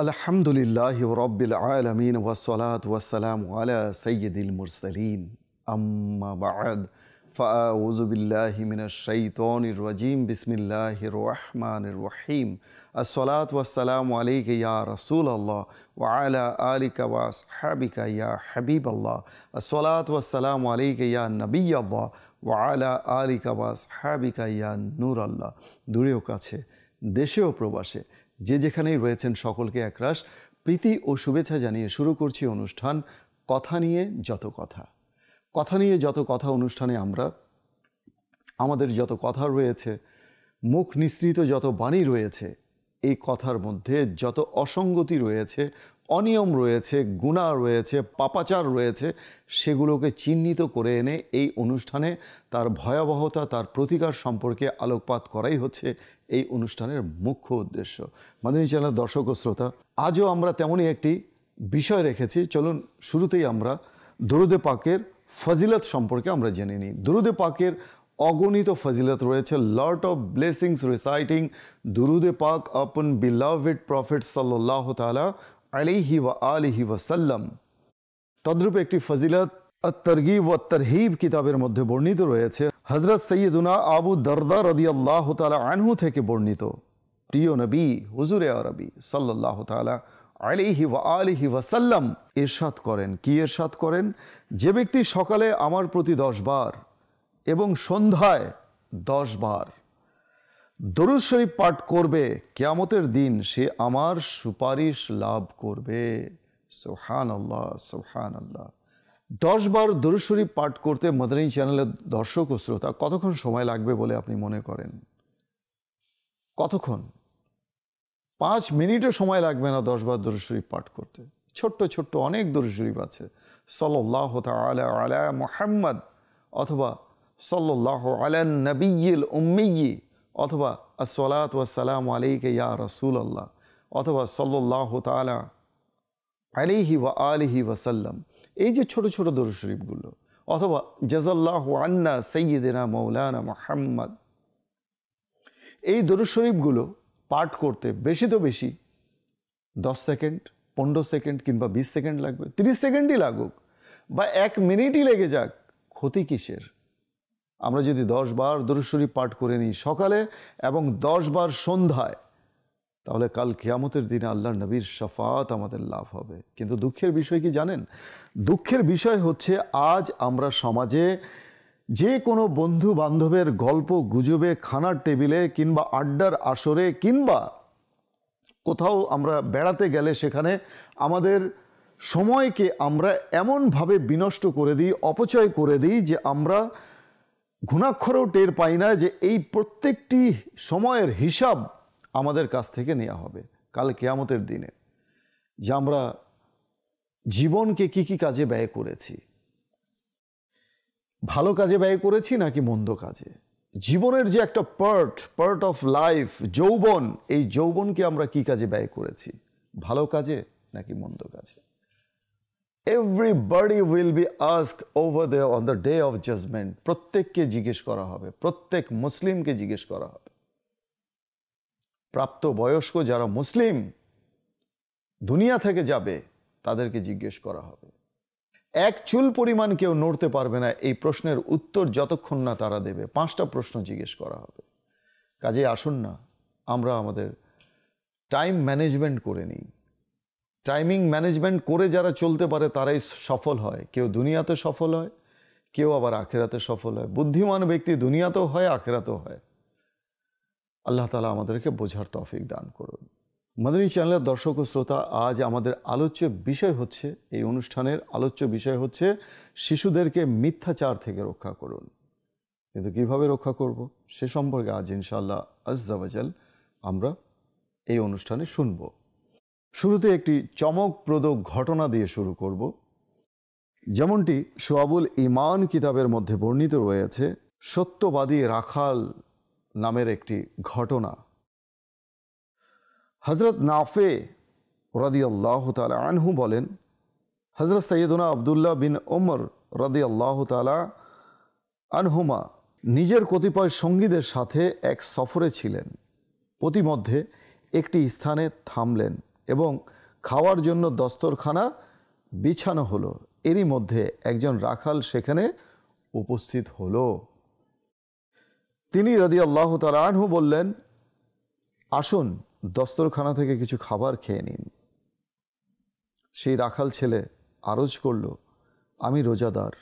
الحمد لله رب العالمين والصلاة والسلام على سيد المرسلين أما بعد فأعوذ بالله من الشيطان الرجيم بسم الله الرحمن الرحيم الصلاة والسلام عليك يا رسول الله وعلى آلك وأصحابك يا حبيب الله الصلاة والسلام عليك يا نبي الله وعلى آلك وأصحابك يا نور الله دوريو কাছে দেশেও প্রবাসে যে যেখানেই রয়েছেন সকলকে একরাশ প্রীতি ও শুভেচ্ছা জানিয়ে শুরু করছি অনুষ্ঠান কথা নিয়ে যত কথা কথা নিয়ে যত কথা অনুষ্ঠানে আমরা আমাদের যত কথা রয়েছে মুখ নিঃসৃত যত বাণী রয়েছে এই কথার মধ্যে যত অসঙ্গতি রয়েছে অনিয়ম রয়েছে গুণা রয়েছে পাপাচার রয়েছে সেগুলোকে চিহ্নিত করে এনে এই অনুষ্ঠানে তার ভয়াবহতা তার প্রতিকার সম্পর্কে আলোকপাত করাই হচ্ছে এই অনুষ্ঠানের মুখ্য উদ্দেশ্য মাদিনী চ্যানেল দর্শক ও শ্রোতা আজও আমরা তেমনই একটি বিষয় রেখেছি চলুন শুরুতেই আমরা দরুদে পাকের ফজিলত সম্পর্কে আমরা জেনে নিই দরুদে পাকের অগণিত ফজিলত রয়েছে লর্ড অফ ব্লেসিংস রিসাইটিং দুরুদে পাক আপন ইট প্রফেট সাল্লাহ তালা আলিহি ওয়া আলিহি ওয়াসাল্লাম তদ্রূপ একটি ফজিলত তরগিব ও তরহিব কিতাবের মধ্যে বর্ণিত রয়েছে হজরত সৈয়দুনা আবু দরদা রদি আল্লাহ তালা আনহু থেকে বর্ণিত প্রিয় নবী হুজুরে আরবি সাল্লাহ তালা আলিহি ওয়া আলিহি ওয়াসাল্লাম এরশাদ করেন কি এরশাদ করেন যে ব্যক্তি সকালে আমার প্রতি দশ বার এবং সন্ধ্যায় দশ বার দরুদ শরীফ পাঠ করবে কেয়ামতের দিন সে আমার সুপারিশ লাভ করবে সোহান আল্লাহ সোহান আল্লাহ দশবার দরুদ শরীফ পাঠ করতে মাদানী চ্যানেলের দর্শক ও শ্রোতা কতক্ষণ সময় লাগবে বলে আপনি মনে করেন কতক্ষণ পাঁচ মিনিটও সময় লাগবে না দশবার দরুদ শরীফ পাঠ করতে ছোট্ট ছোট্ট অনেক দরুদ শরীফ আছে সল্লাহ তালা আলা মোহাম্মদ অথবা সল্লাহ আলা নবীল উম্মিয়ী অথবা আসলাত ওয়াসালাম আলাইকে ইয়া রসুল আল্লাহ অথবা সল্লাহ তালা আলিহি ওয়া আলিহি ওয়াসাল্লাম এই যে ছোট ছোট দর শরীফগুলো অথবা জাজাল্লাহ আন্না সৈয়দিনা মৌলানা মোহাম্মদ এই দর শরীফগুলো পাঠ করতে বেশি তো বেশি দশ সেকেন্ড পনেরো সেকেন্ড কিংবা বিশ সেকেন্ড লাগবে তিরিশ সেকেন্ডই লাগুক বা এক মিনিটই লেগে যাক ক্ষতি কিসের আমরা যদি দশ বার দুরুশ্বরী পাঠ করে নিই সকালে এবং দশ বার সন্ধ্যায় তাহলে কাল কেয়ামতের দিনে আল্লাহ নবীর সাফাত আমাদের লাভ হবে কিন্তু দুঃখের বিষয় কি জানেন দুঃখের বিষয় হচ্ছে আজ আমরা সমাজে যে কোনো বন্ধু বান্ধবের গল্প গুজবে খানার টেবিলে কিংবা আড্ডার আসরে কিংবা কোথাও আমরা বেড়াতে গেলে সেখানে আমাদের সময়কে আমরা এমনভাবে বিনষ্ট করে দিই অপচয় করে দিই যে আমরা ঘুণাক্ষরেও টের পাই না যে এই প্রত্যেকটি সময়ের হিসাব আমাদের কাছ থেকে নেওয়া হবে কাল কেয়ামতের দিনে যে আমরা জীবনকে কি কি কাজে ব্যয় করেছি ভালো কাজে ব্যয় করেছি নাকি মন্দ কাজে জীবনের যে একটা পার্ট পার্ট অফ লাইফ যৌবন এই যৌবনকে আমরা কি কাজে ব্যয় করেছি ভালো কাজে নাকি মন্দ কাজে everybody will be ask over they on the day of judgment প্রত্যেককে জিজ্ঞেস করা হবে প্রত্যেক মুসলিমকে জিজ্ঞেস করা হবে প্রাপ্ত বয়স্ক যারা মুসলিম দুনিয়া থেকে যাবে তাদেরকে জিজ্ঞেস করা হবে এক চুল পরিমাণ কেউ নড়তে পারবে না এই প্রশ্নের উত্তর যতক্ষণ না তারা দেবে পাঁচটা প্রশ্ন জিজ্ঞেস করা হবে কাজে আসুন না আমরা আমাদের টাইম ম্যানেজমেন্ট করে নিই টাইমিং ম্যানেজমেন্ট করে যারা চলতে পারে তারাই সফল হয় কেউ দুনিয়াতে সফল হয় কেউ আবার আখেরাতে সফল হয় বুদ্ধিমান ব্যক্তি দুনিয়াতেও হয় আখেরাতেও হয় আল্লাহ তালা আমাদেরকে বোঝার তফিক দান করুন মাদানী চ্যানেলের দর্শক ও শ্রোতা আজ আমাদের আলোচ্য বিষয় হচ্ছে এই অনুষ্ঠানের আলোচ্য বিষয় হচ্ছে শিশুদেরকে মিথ্যাচার থেকে রক্ষা করুন কিন্তু কিভাবে রক্ষা করব সে সম্পর্কে আজ ইনশাল্লাহ আজ আমরা এই অনুষ্ঠানে শুনবো শুরুতে একটি চমকপ্রদ ঘটনা দিয়ে শুরু করব যেমনটি সোয়াবুল ইমান কিতাবের মধ্যে বর্ণিত রয়েছে সত্যবাদী রাখাল নামের একটি ঘটনা হজরত নাফে রদি আল্লাহ তালা আনহু বলেন হজরত সৈয়দনা আবদুল্লাহ বিন ওমর রদি আল্লাহ তালা আনহুমা নিজের কতিপয় সঙ্গীদের সাথে এক সফরে ছিলেন প্রতিমধ্যে একটি স্থানে থামলেন এবং খাওয়ার জন্য দস্তরখানা বিছানো হলো এরই মধ্যে একজন রাখাল সেখানে উপস্থিত হলো তিনি রদি আল্লাহ আনহু বললেন আসুন দস্তরখানা থেকে কিছু খাবার খেয়ে নিন সেই রাখাল ছেলে আরজ করল আমি রোজাদার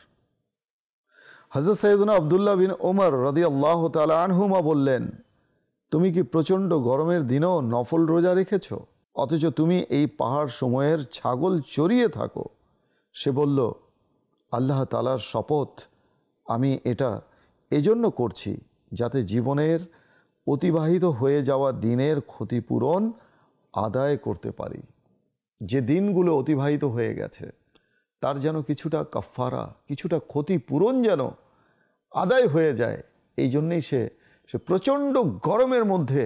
হজরত সৈয়দনা আবদুল্লাহ বিন ওমর রদি আল্লাহ তালা আনহুমা বললেন তুমি কি প্রচণ্ড গরমের দিনও নফল রোজা রেখেছো অথচ তুমি এই পাহাড় সময়ের ছাগল চড়িয়ে থাকো সে বলল আল্লাহ তালার শপথ আমি এটা এজন্য করছি যাতে জীবনের অতিবাহিত হয়ে যাওয়া দিনের ক্ষতিপূরণ আদায় করতে পারি যে দিনগুলো অতিবাহিত হয়ে গেছে তার যেন কিছুটা কাফারা কিছুটা ক্ষতিপূরণ যেন আদায় হয়ে যায় এই জন্যেই সে সে প্রচণ্ড গরমের মধ্যে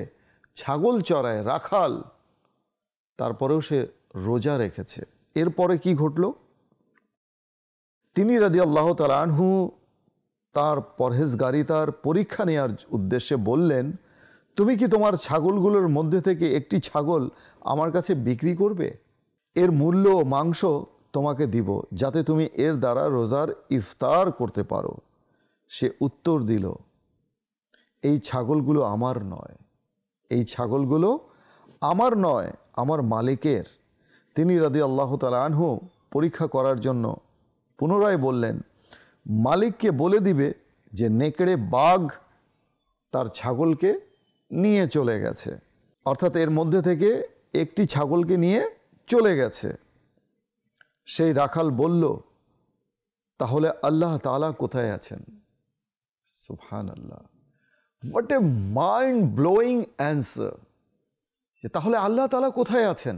ছাগল চড়ায় রাখাল তারপরেও সে রোজা রেখেছে এরপরে কি ঘটল তিনি রাদি আল্লাহ তালানহু তার পরহেজগারিতার পরীক্ষা নেওয়ার উদ্দেশ্যে বললেন তুমি কি তোমার ছাগলগুলোর মধ্যে থেকে একটি ছাগল আমার কাছে বিক্রি করবে এর মূল্য ও মাংস তোমাকে দিব যাতে তুমি এর দ্বারা রোজার ইফতার করতে পারো সে উত্তর দিল এই ছাগলগুলো আমার নয় এই ছাগলগুলো আমার নয় আমার মালিকের তিনি রাদি আল্লাহ তালা আনহু পরীক্ষা করার জন্য পুনরায় বললেন মালিককে বলে দিবে যে নেকড়ে বাঘ তার ছাগলকে নিয়ে চলে গেছে অর্থাৎ এর মধ্যে থেকে একটি ছাগলকে নিয়ে চলে গেছে সেই রাখাল বলল তাহলে আল্লাহ তালা কোথায় আছেন সুফান Allah what a mind blowing answer যে তাহলে আল্লাহ তালা কোথায় আছেন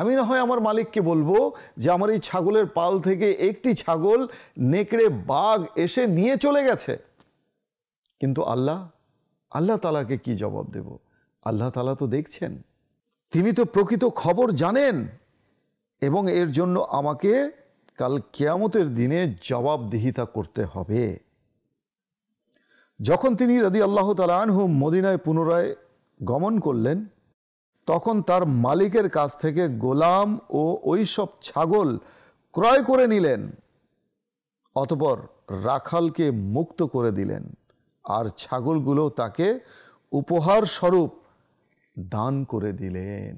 আমি না হয় আমার মালিককে বলবো যে আমার এই ছাগলের পাল থেকে একটি ছাগল নেকড়ে বাঘ এসে নিয়ে চলে গেছে কিন্তু আল্লাহ আল্লাহ তালাকে কি জবাব দেব আল্লাহ তালা তো দেখছেন তিনি তো প্রকৃত খবর জানেন এবং এর জন্য আমাকে কাল কেয়ামতের দিনে জবাবদিহিতা করতে হবে যখন তিনি রাদি আল্লাহ তালা আনহু মদিনায় পুনরায় গমন করলেন তখন তার মালিকের কাছ থেকে গোলাম ও ওইসব ছাগল ক্রয় করে নিলেন অতপর রাখালকে মুক্ত করে দিলেন আর ছাগলগুলো তাকে উপহার স্বরূপ দান করে দিলেন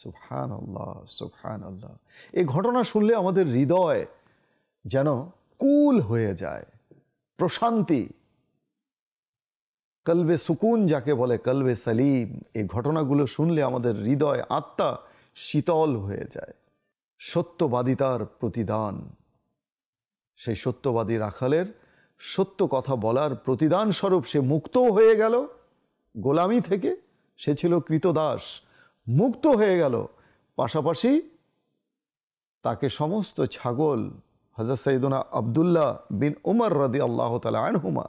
সুফান আল্লাহ সুফান আল্লাহ এই ঘটনা শুনলে আমাদের হৃদয় যেন কুল হয়ে যায় প্রশান্তি কলবে সুকুন যাকে বলে কলবে সলিম এই ঘটনাগুলো শুনলে আমাদের হৃদয় আত্মা শীতল হয়ে যায় সত্যবাদিতার প্রতিদান সেই সত্যবাদী রাখালের সত্য কথা বলার প্রতিদান স্বরূপ সে মুক্ত হয়ে গেল গোলামি থেকে সে ছিল কৃতদাস মুক্ত হয়ে গেল পাশাপাশি তাকে সমস্ত ছাগল হজরত সঈদুনা আবদুল্লাহ বিন উমর রদি আল্লাহ তালা আনহুমা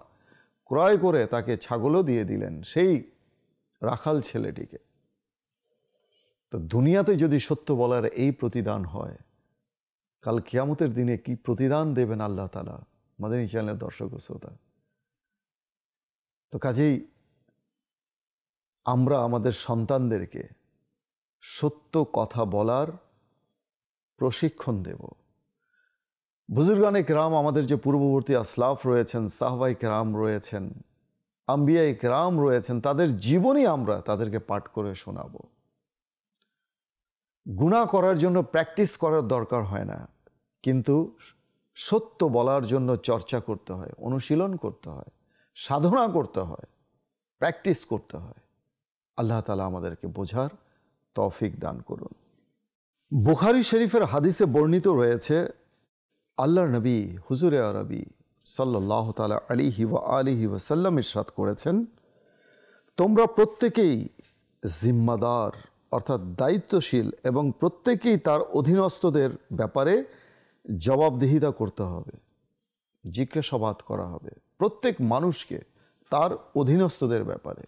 ক্রয় করে তাকে ছাগলও দিয়ে দিলেন সেই রাখাল ছেলেটিকে তো দুনিয়াতে যদি সত্য বলার এই প্রতিদান হয় কাল কিয়ামতের দিনে কি প্রতিদান দেবেন আল্লাহ তালা এই চ্যানেলের দর্শক শ্রোতা তো কাজেই আমরা আমাদের সন্তানদেরকে সত্য কথা বলার প্রশিক্ষণ দেব বুজুর্গানে কেরাম আমাদের যে পূর্ববর্তী আসলাফ রয়েছেন সাহবাই কেরাম রয়েছেন আম্বিয়াই কেরাম রয়েছেন তাদের জীবনই আমরা তাদেরকে পাঠ করে শোনাব গুণা করার জন্য প্র্যাকটিস করার দরকার হয় না কিন্তু সত্য বলার জন্য চর্চা করতে হয় অনুশীলন করতে হয় সাধনা করতে হয় প্র্যাকটিস করতে হয় আল্লাহ তালা আমাদেরকে বোঝার তৌফিক দান করুন বুখারি শরীফের হাদিসে বর্ণিত রয়েছে আল্লাহ নবী হুজুরে আরবি সাল্লাহ তালা আলিহি ওয়া আলিহি ওয়াসাল্লাম ইরশাদ করেছেন তোমরা প্রত্যেকেই জিম্মাদার অর্থাৎ দায়িত্বশীল এবং প্রত্যেকেই তার অধীনস্থদের ব্যাপারে জবাবদিহিতা করতে হবে জিজ্ঞাসাবাদ করা হবে প্রত্যেক মানুষকে তার অধীনস্থদের ব্যাপারে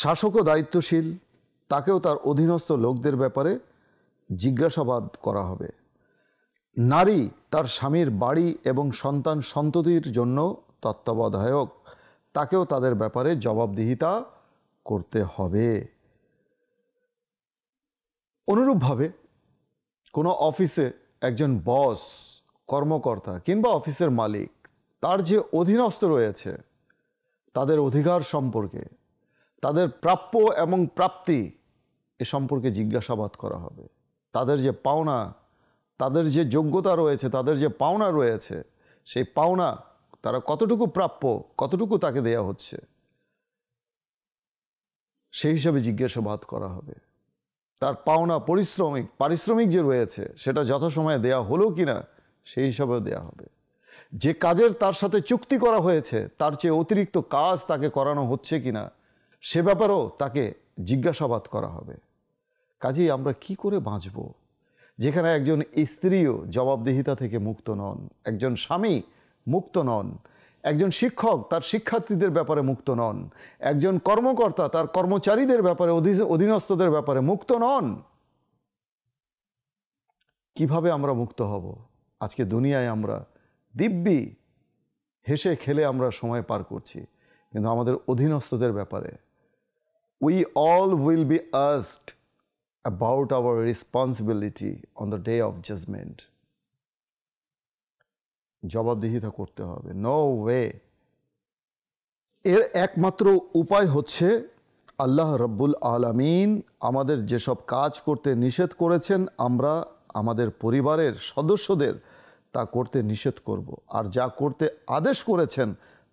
শাসকও দায়িত্বশীল তাকেও তার অধীনস্থ লোকদের ব্যাপারে জিজ্ঞাসাবাদ করা হবে নারী তার স্বামীর বাড়ি এবং সন্তান সন্ততির জন্য তত্ত্বাবধায়ক তাকেও তাদের ব্যাপারে জবাবদিহিতা করতে হবে অনুরূপভাবে কোনো অফিসে একজন বস কর্মকর্তা কিংবা অফিসের মালিক তার যে অধীনস্থ রয়েছে তাদের অধিকার সম্পর্কে তাদের প্রাপ্য এবং প্রাপ্তি এ সম্পর্কে জিজ্ঞাসাবাদ করা হবে তাদের যে পাওনা তাদের যে যোগ্যতা রয়েছে তাদের যে পাওনা রয়েছে সেই পাওনা তারা কতটুকু প্রাপ্য কতটুকু তাকে দেয়া হচ্ছে সেই হিসাবে জিজ্ঞাসাবাদ করা হবে তার পাওনা পরিশ্রমিক পারিশ্রমিক যে রয়েছে সেটা যথাসময়ে দেয়া হলো কি না সেই হিসাবেও দেয়া হবে যে কাজের তার সাথে চুক্তি করা হয়েছে তার চেয়ে অতিরিক্ত কাজ তাকে করানো হচ্ছে কি না সে ব্যাপারেও তাকে জিজ্ঞাসাবাদ করা হবে কাজেই আমরা কি করে বাঁচবো যেখানে একজন স্ত্রীও জবাবদিহিতা থেকে মুক্ত নন একজন স্বামী মুক্ত নন একজন শিক্ষক তার শিক্ষার্থীদের ব্যাপারে মুক্ত নন একজন কর্মকর্তা তার কর্মচারীদের ব্যাপারে অধীনস্থদের ব্যাপারে মুক্ত নন কিভাবে আমরা মুক্ত হব আজকে দুনিয়ায় আমরা দিব্যি হেসে খেলে আমরা সময় পার করছি কিন্তু আমাদের অধীনস্থদের ব্যাপারে we all will be asked about our responsibility on the day of judgment জবাবদিহিতা করতে হবে নো ওয়ে এর একমাত্র উপায় হচ্ছে আল্লাহ রব্বুল আলামিন আমাদের যেসব কাজ করতে নিষেধ করেছেন আমরা আমাদের পরিবারের সদস্যদের তা করতে নিষেধ করব। আর যা করতে আদেশ করেছেন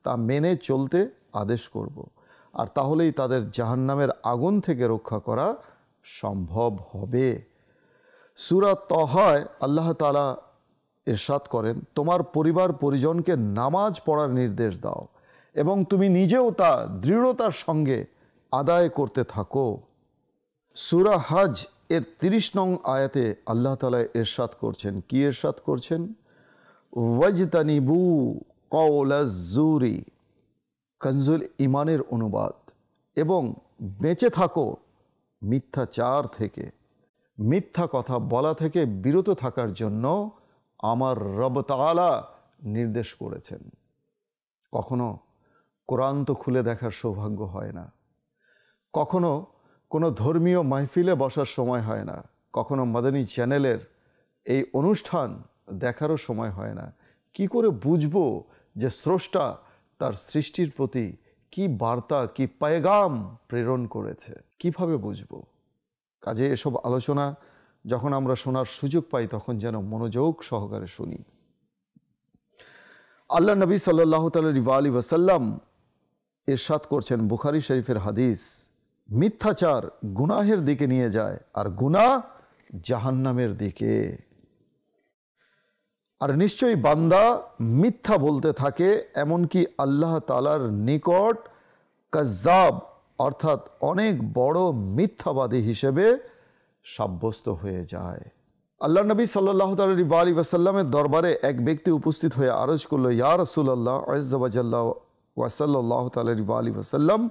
তা মেনে চলতে আদেশ করব। আর তাহলেই তাদের জাহান্নামের আগুন থেকে রক্ষা করা সম্ভব হবে সুরা তহায় আল্লাহ তালা এরশাদ করেন তোমার পরিবার পরিজনকে নামাজ পড়ার নির্দেশ দাও এবং তুমি নিজেও তা দৃঢ়তার সঙ্গে আদায় করতে থাকো সুরা হাজ এর তিরিশ নং আয়াতে আল্লাহ তালা এরশাদ করছেন কি এরশাদ করছেন ওয়াজতানিবু কৌলাজুরি কনজুল ইমানের অনুবাদ এবং বেঁচে থাকো মিথ্যাচার থেকে মিথ্যা কথা বলা থেকে বিরত থাকার জন্য আমার রবতালা নির্দেশ করেছেন কখনো কোরআন তো খুলে দেখার সৌভাগ্য হয় না কখনো কোনো ধর্মীয় মাহফিলে বসার সময় হয় না কখনো মাদানী চ্যানেলের এই অনুষ্ঠান দেখারও সময় হয় না কি করে বুঝবো যে স্রষ্টা তার সৃষ্টির প্রতি কি বার্তা কি পায়গাম প্রেরণ করেছে কিভাবে বুঝব কাজে এসব আলোচনা যখন আমরা শোনার সুযোগ পাই তখন যেন মনোযোগ সহকারে শুনি আল্লাহ নবী সাল্লাহ তালি ওয়াসাল্লাম এরশাদ করছেন বুখারি শরীফের হাদিস মিথ্যাচার গুনাহের দিকে নিয়ে যায় আর গুনাহ জাহান্নামের দিকে আর নিশ্চয়ই বান্দা মিথ্যা বলতে থাকে এমনকি আল্লাহ তালার নিকট কজাব অর্থাৎ অনেক বড় মিথ্যাবাদী হিসেবে সাব্যস্ত হয়ে যায় আল্লাহ নবী সাল্লাহ তালী ওয়াসাল্লামের দরবারে এক ব্যক্তি উপস্থিত হয়ে আরজ করল ইয়া রসুল্লাহ আজাল্লাহ ওয়াসাল্লাহ তালী আলী ওয়াসাল্লাম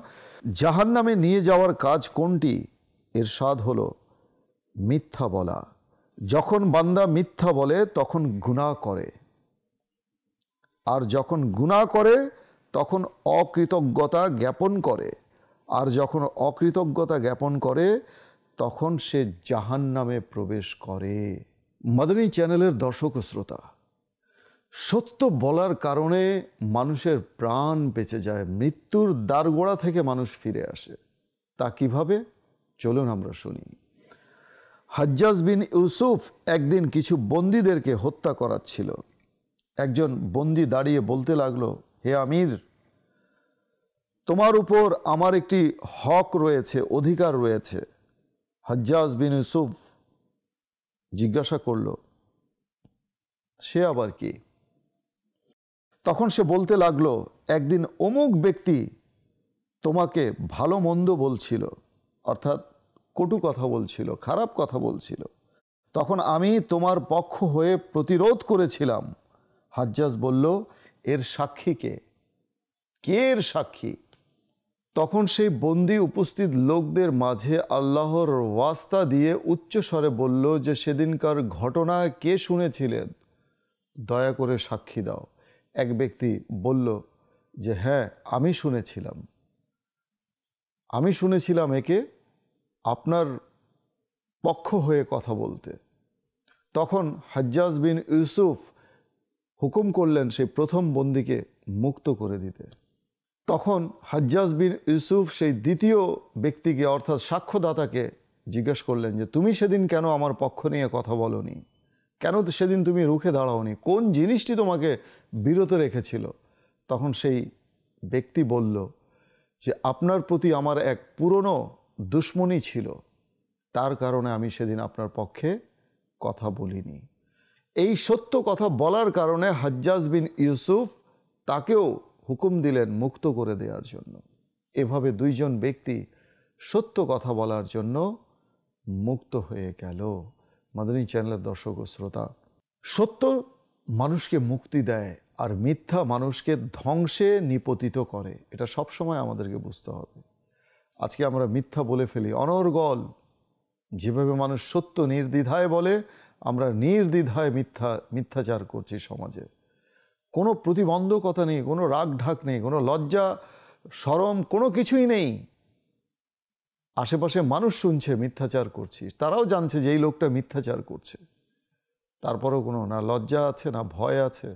জাহান্নামে নিয়ে যাওয়ার কাজ কোনটি এর স্বাদ হলো মিথ্যা বলা যখন বান্দা মিথ্যা বলে তখন গুণা করে আর যখন গুণা করে তখন অকৃতজ্ঞতা জ্ঞাপন করে আর যখন অকৃতজ্ঞতা জ্ঞাপন করে তখন সে জাহান নামে প্রবেশ করে মাদানী চ্যানেলের দর্শক শ্রোতা সত্য বলার কারণে মানুষের প্রাণ বেঁচে যায় মৃত্যুর দ্বারগোড়া থেকে মানুষ ফিরে আসে তা কিভাবে চলুন আমরা শুনি হাজ্জাজ বিন ইউসুফ একদিন কিছু বন্দীদেরকে হত্যা করাচ্ছিল একজন বন্দি দাঁড়িয়ে বলতে লাগলো হে আমির তোমার উপর আমার একটি হক রয়েছে অধিকার রয়েছে হজ্জাজ বিন ইউসুফ জিজ্ঞাসা করল সে আবার কি তখন সে বলতে লাগলো একদিন অমুক ব্যক্তি তোমাকে ভালো মন্দ বলছিল অর্থাৎ কটু কথা বলছিল খারাপ কথা বলছিল তখন আমি তোমার পক্ষ হয়ে প্রতিরোধ করেছিলাম হাজ্জাজ বলল এর সাক্ষী কে কে এর সাক্ষী তখন সেই বন্দি উপস্থিত লোকদের মাঝে আল্লাহর ওয়াস্তা দিয়ে উচ্চস্বরে বলল যে সেদিনকার ঘটনা কে শুনেছিলেন দয়া করে সাক্ষী দাও এক ব্যক্তি বলল যে হ্যাঁ আমি শুনেছিলাম আমি শুনেছিলাম একে আপনার পক্ষ হয়ে কথা বলতে তখন হাজ্জাজ বিন ইউসুফ হুকুম করলেন সেই প্রথম বন্দিকে মুক্ত করে দিতে তখন হাজ্জাজ বিন ইউসুফ সেই দ্বিতীয় ব্যক্তিকে অর্থাৎ সাক্ষ্যদাতাকে জিজ্ঞেস করলেন যে তুমি সেদিন কেন আমার পক্ষ নিয়ে কথা বলনি কেন সেদিন তুমি রুখে দাঁড়াওনি কোন জিনিসটি তোমাকে বিরত রেখেছিল তখন সেই ব্যক্তি বলল যে আপনার প্রতি আমার এক পুরনো দুশ্মনী ছিল তার কারণে আমি সেদিন আপনার পক্ষে কথা বলিনি এই সত্য কথা বলার কারণে হাজ্জাজ বিন ইউসুফ তাকেও হুকুম দিলেন মুক্ত করে দেওয়ার জন্য এভাবে দুইজন ব্যক্তি সত্য কথা বলার জন্য মুক্ত হয়ে গেল মাদানী চ্যানেলের দর্শক ও শ্রোতা সত্য মানুষকে মুক্তি দেয় আর মিথ্যা মানুষকে ধ্বংসে নিপতিত করে এটা সবসময় আমাদেরকে বুঝতে হবে আজকে আমরা মিথ্যা বলে ফেলি অনর্গল যেভাবে মানুষ সত্য নির্দ্বিধায় বলে আমরা নির্দ্বিধায় মিথ্যা মিথ্যাচার করছি সমাজে কোনো প্রতিবন্ধকতা নেই কোনো রাগ ঢাক নেই কোনো লজ্জা সরম কোনো কিছুই নেই আশেপাশে মানুষ শুনছে মিথ্যাচার করছি তারাও জানছে যে এই লোকটা মিথ্যাচার করছে তারপরেও কোনো না লজ্জা আছে না ভয় আছে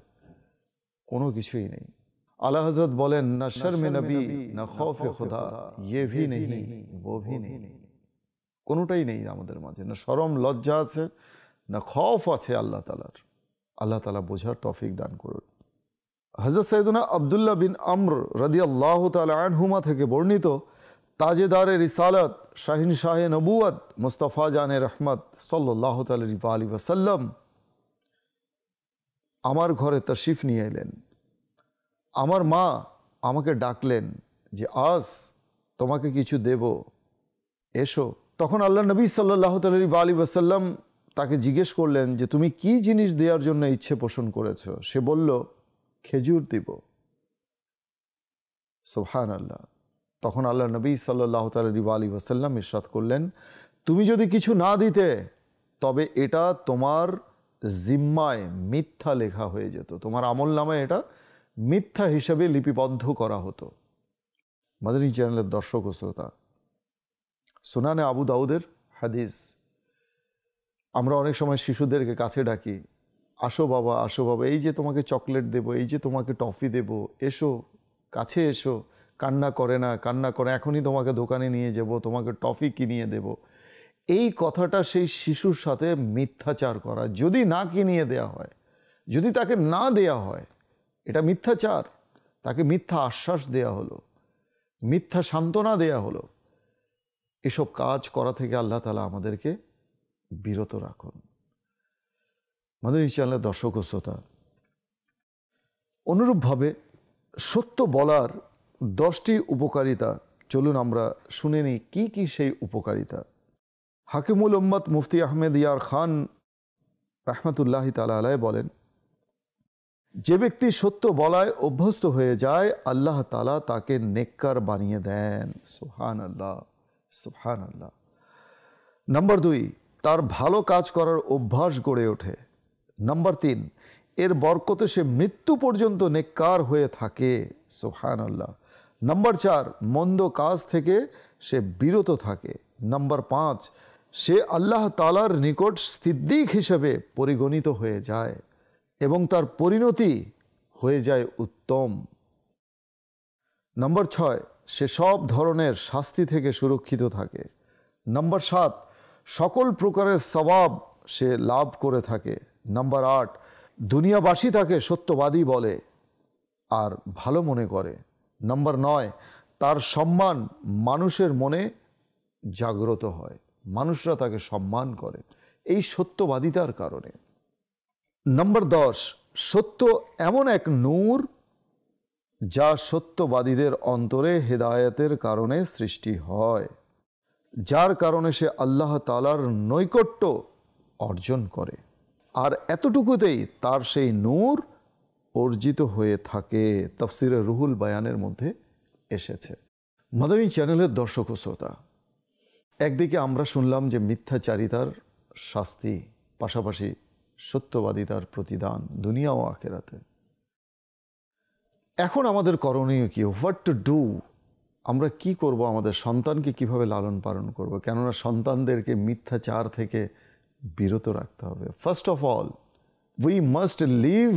কোনো কিছুই নেই আলা হজরত বলেন না শর্মে নবী না খৌফে খোদা ইয়ে ভি ইয়ে নেই ও ভি নেই কোনোটাই নেই আমাদের মাঝে না সরম লজ্জা আছে না খফ আছে আল্লাহ তালার আল্লাহ তালা বোঝার তফিক দান করুন হজরত সৈদুনা আবদুল্লাহ বিন আমর রদি আল্লাহ আনহুমা থেকে বর্ণিত তাজেদারে রিসালত শাহিন শাহে নবুয়ত মুস্তফা জানে রহমত সাল্লাহ তালি আলী ওসাল্লাম আমার ঘরে তশিফ নিয়ে এলেন আমার মা আমাকে ডাকলেন যে আস তোমাকে কিছু দেব এসো তখন আল্লাহ নবী সাল্লাহ বা আলী বাসাল্লাম তাকে জিজ্ঞেস করলেন যে তুমি কি জিনিস দেওয়ার জন্য ইচ্ছে পোষণ করেছ সে বলল খেজুর দিব সোহান আল্লাহ তখন আল্লাহ নবী সাল্লাহ বা আলী বাসাল্লাম ইরশাদ করলেন তুমি যদি কিছু না দিতে তবে এটা তোমার জিম্মায় মিথ্যা লেখা হয়ে যেত তোমার আমল নামে এটা মিথ্যা হিসাবে লিপিবদ্ধ করা হতো মাদানী চ্যানেলের দর্শক ও শ্রোতা সুনানে আবু দাউদের হাদিস আমরা অনেক সময় শিশুদেরকে কাছে ডাকি আসো বাবা আসো বাবা এই যে তোমাকে চকলেট দেব এই যে তোমাকে টফি দেব এসো কাছে এসো কান্না করে না কান্না করে এখনই তোমাকে দোকানে নিয়ে যাব তোমাকে টফি কিনিয়ে দেব এই কথাটা সেই শিশুর সাথে মিথ্যাচার করা যদি না কিনিয়ে দেয়া হয় যদি তাকে না দেয়া হয় এটা মিথ্যাচার তাকে মিথ্যা আশ্বাস দেয়া হলো মিথ্যা সান্ত্বনা দেয়া হলো এসব কাজ করা থেকে আল্লাহ তালা আমাদেরকে বিরত রাখুন আমাদের চ্যানেলের দর্শক ও শ্রোতা অনুরূপভাবে সত্য বলার দশটি উপকারিতা চলুন আমরা শুনে নিই কী কী সেই উপকারিতা হাকিমুল ওম্মদ মুফতি আহমেদ ইয়ার খান রাহমাতুল্লাহি তালা আলায় বলেন যে ব্যক্তি সত্য বলায় অভ্যস্ত হয়ে যায় আল্লাহ তালা তাকে নেককার বানিয়ে দেন সুহান আল্লাহ সুহান আল্লাহ নম্বর দুই তার ভালো কাজ করার অভ্যাস গড়ে ওঠে নম্বর তিন এর বরকতে সে মৃত্যু পর্যন্ত নেককার হয়ে থাকে সুহান আল্লাহ নম্বর চার মন্দ কাজ থেকে সে বিরত থাকে নম্বর পাঁচ সে আল্লাহ তালার নিকট সিদ্দিক হিসেবে পরিগণিত হয়ে যায় এবং তার পরিণতি হয়ে যায় উত্তম নম্বর ছয় সে সব ধরনের শাস্তি থেকে সুরক্ষিত থাকে নম্বর সাত সকল প্রকারের স্বভাব সে লাভ করে থাকে নম্বর আট দুনিয়াবাসী তাকে সত্যবাদী বলে আর ভালো মনে করে নম্বর নয় তার সম্মান মানুষের মনে জাগ্রত হয় মানুষরা তাকে সম্মান করে এই সত্যবাদিতার কারণে নম্বর দশ সত্য এমন এক নূর যা সত্যবাদীদের অন্তরে হেদায়তের কারণে সৃষ্টি হয় যার কারণে সে আল্লাহ তালার নৈকট্য অর্জন করে আর এতটুকুতেই তার সেই নূর অর্জিত হয়ে থাকে তফসিরে রুহুল বায়ানের মধ্যে এসেছে মাদানী চ্যানেলের দর্শক শ্রোতা একদিকে আমরা শুনলাম যে মিথ্যাচারিতার শাস্তি পাশাপাশি সত্যবাদিতার প্রতিদান দুনিয়া ও আখেরাতে এখন আমাদের করণীয় কি হোয়াট টু ডু আমরা কি করব আমাদের সন্তানকে কিভাবে লালন পালন করব কেননা সন্তানদেরকে মিথ্যাচার থেকে বিরত রাখতে হবে first of all we must leave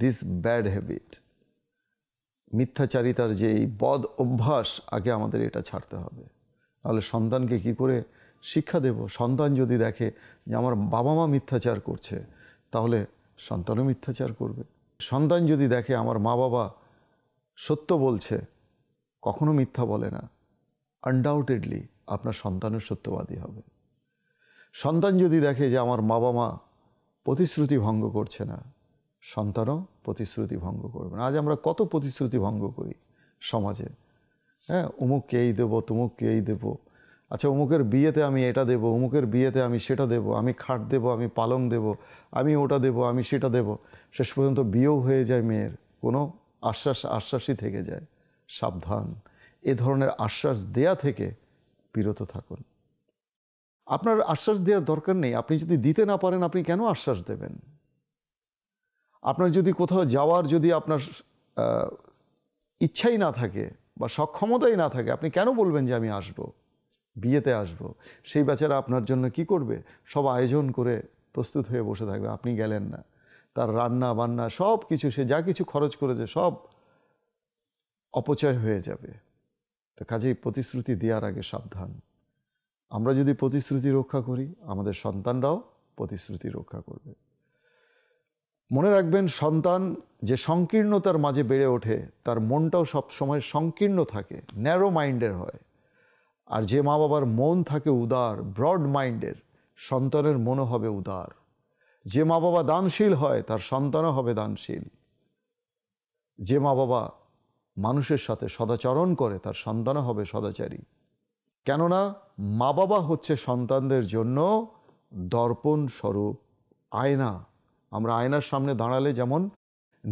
this bad habit মিথ্যাচারিতার যে এই বদ অভ্যাস আগে আমাদের এটা ছাড়তে হবে তাহলে সন্তানকে কি করে শিক্ষা দেব সন্তান যদি দেখে যে আমার বাবা মা মিথ্যাচার করছে তাহলে সন্তানও মিথ্যাচার করবে সন্তান যদি দেখে আমার মা বাবা সত্য বলছে কখনো মিথ্যা বলে না আনডাউটেডলি আপনার সন্তানের সত্যবাদী হবে সন্তান যদি দেখে যে আমার মা বাবা প্রতিশ্রুতি ভঙ্গ করছে না সন্তানও প্রতিশ্রুতি ভঙ্গ করবে না আজ আমরা কত প্রতিশ্রুতি ভঙ্গ করি সমাজে হ্যাঁ অমুককে এই দেবো তুমুককে এই দেবো আচ্ছা অমুকের বিয়েতে আমি এটা দেব অমুকের বিয়েতে আমি সেটা দেব আমি খাট দেব আমি পালং দেব আমি ওটা দেব আমি সেটা দেব শেষ পর্যন্ত বিয়েও হয়ে যায় মেয়ের কোনো আশ্বাস আশ্বাসই থেকে যায় সাবধান এ ধরনের আশ্বাস দেয়া থেকে বিরত থাকুন আপনার আশ্বাস দেওয়ার দরকার নেই আপনি যদি দিতে না পারেন আপনি কেন আশ্বাস দেবেন আপনার যদি কোথাও যাওয়ার যদি আপনার ইচ্ছাই না থাকে বা সক্ষমতাই না থাকে আপনি কেন বলবেন যে আমি আসবো বিয়েতে আসব। সেই বেচারা আপনার জন্য কি করবে সব আয়োজন করে প্রস্তুত হয়ে বসে থাকবে আপনি গেলেন না তার রান্না বান্না সব কিছু সে যা কিছু খরচ করেছে সব অপচয় হয়ে যাবে তো কাজেই প্রতিশ্রুতি দেওয়ার আগে সাবধান আমরা যদি প্রতিশ্রুতি রক্ষা করি আমাদের সন্তানরাও প্রতিশ্রুতি রক্ষা করবে মনে রাখবেন সন্তান যে সংকীর্ণতার মাঝে বেড়ে ওঠে তার মনটাও সবসময় সংকীর্ণ থাকে ন্যারো মাইন্ডের হয় আর যে মা বাবার মন থাকে উদার ব্রড মাইন্ডের সন্তানের মনও হবে উদার যে মা বাবা দানশীল হয় তার সন্তানও হবে দানশীল যে মা বাবা মানুষের সাথে সদাচরণ করে তার সন্তানও হবে সদাচারী কেননা মা বাবা হচ্ছে সন্তানদের জন্য দর্পণ স্বরূপ আয়না আমরা আয়নার সামনে দাঁড়ালে যেমন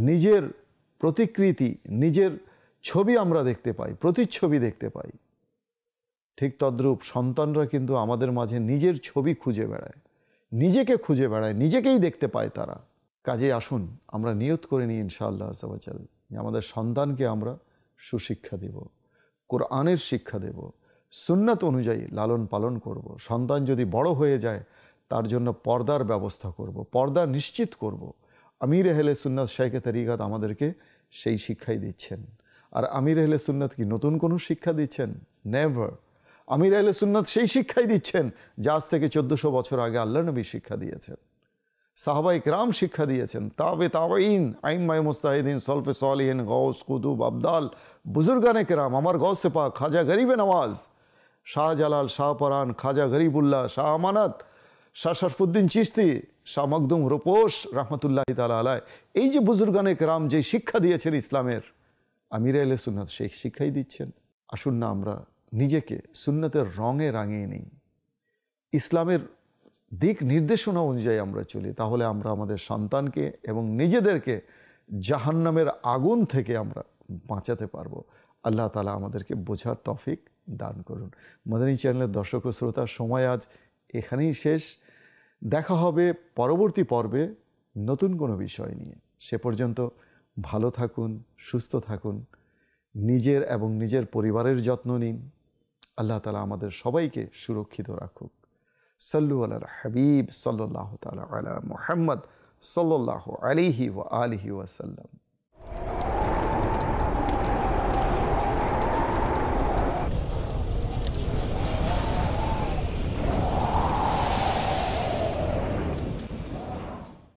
নিজের প্রতিকৃতি নিজের ছবি আমরা দেখতে পাই প্রতিচ্ছবি দেখতে পাই ঠিক তদ্রূপ সন্তানরা কিন্তু আমাদের মাঝে নিজের ছবি খুঁজে বেড়ায় নিজেকে খুঁজে বেড়ায় নিজেকেই দেখতে পায় তারা কাজে আসুন আমরা নিয়ত করে নিই ইনশাআল্লাহ আসাবাচাল আমাদের সন্তানকে আমরা সুশিক্ষা দেব কোরআনের শিক্ষা দেব সুন্নাত অনুযায়ী লালন পালন করব। সন্তান যদি বড় হয়ে যায় তার জন্য পর্দার ব্যবস্থা করব। পর্দা নিশ্চিত করব। আমির হেলে সুন্নাত শাহকে তারিকাত আমাদেরকে সেই শিক্ষাই দিচ্ছেন আর আমির হেলে সুন্নাত কি নতুন কোনো শিক্ষা দিচ্ছেন নেভার আমির আহলে সুন্নাত সেই শিক্ষাই দিচ্ছেন যা আজ থেকে চোদ্দোশো বছর আগে আল্লাহ নবী শিক্ষা দিয়েছেন সাহাবাইক ইকরাম শিক্ষা দিয়েছেন তাবে তাবাইন আইম্মাই মুস্তাহিদিন সলফে সলিহিন গৌস কুতুব আবদাল বুজুর্গানে কেরাম আমার গৌসে পাক খাজা গরিবে নওয়াজ শাহজালাল শাহপরান খাজা গরিবুল্লাহ শাহ আমানত শাহ শরফুদ্দিন চিস্তি শাহ মকদুম রোপোস রহমতুল্লাহ তালা আলায় এই যে বুজুর্গানে কেরাম যে শিক্ষা দিয়েছেন ইসলামের আমির আহলে সুন্নাত সেই শিক্ষাই দিচ্ছেন আসুন না আমরা নিজেকে সুন্নতের রঙে রাঙিয়ে নিই ইসলামের দিক নির্দেশনা অনুযায়ী আমরা চলি তাহলে আমরা আমাদের সন্তানকে এবং নিজেদেরকে জাহান্নামের আগুন থেকে আমরা বাঁচাতে পারবো আল্লাহ তালা আমাদেরকে বোঝার তফিক দান করুন মদানী চ্যানেলের দর্শক ও শ্রোতার সময় আজ এখানেই শেষ দেখা হবে পরবর্তী পর্বে নতুন কোনো বিষয় নিয়ে সে পর্যন্ত ভালো থাকুন সুস্থ থাকুন নিজের এবং নিজের পরিবারের যত্ন নিন আল্লাহ তালা আমাদের সবাইকে সুরক্ষিত রাখুক সাল্লু আল্লাহ হাবিব সাল্লাহ তালা আলা মোহাম্মদ সাল্লাহ আলিহি ও আলহি ওয়াসাল্লাম